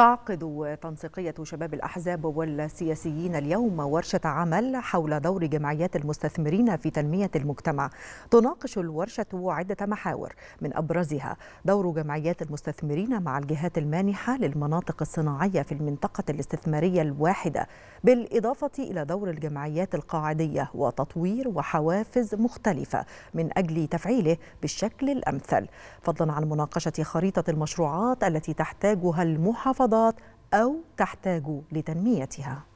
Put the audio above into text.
تعقد تنسيقية شباب الأحزاب والسياسيين اليوم ورشة عمل حول دور جمعيات المستثمرين في تنمية المجتمع تناقش الورشة عدة محاور من أبرزها دور جمعيات المستثمرين مع الجهات المانحة للمناطق الصناعية في المنطقة الاستثمارية الواحدة بالإضافة إلى دور الجمعيات القاعدية وتطوير وحوافز مختلفة من أجل تفعيله بالشكل الأمثل فضلا عن مناقشة خريطة المشروعات التي تحتاجها المحافظة الاقتصادات أو تحتاج لتنميتها